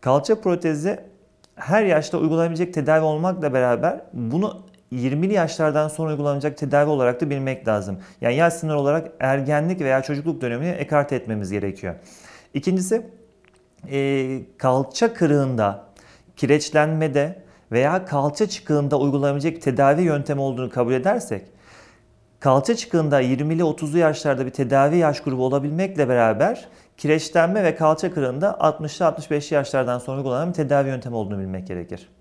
Kalça protezi her yaşta uygulanabilecek tedavi olmakla beraber bunu 20'li yaşlardan sonra uygulanacak tedavi olarak da bilmek lazım. Yani yaş sınır olarak ergenlik veya çocukluk dönemini ekart etmemiz gerekiyor. İkincisi e, kalça kırığında, kireçlenmede veya kalça çıkığında uygulanabilecek tedavi yöntemi olduğunu kabul edersek, kalça çıkığında 20'li 30'lu yaşlarda bir tedavi yaş grubu olabilmekle beraber kireçlenme ve kalça kırığında 60-65 yaşlardan sonra uygulanan bir tedavi yöntemi olduğunu bilmek gerekir.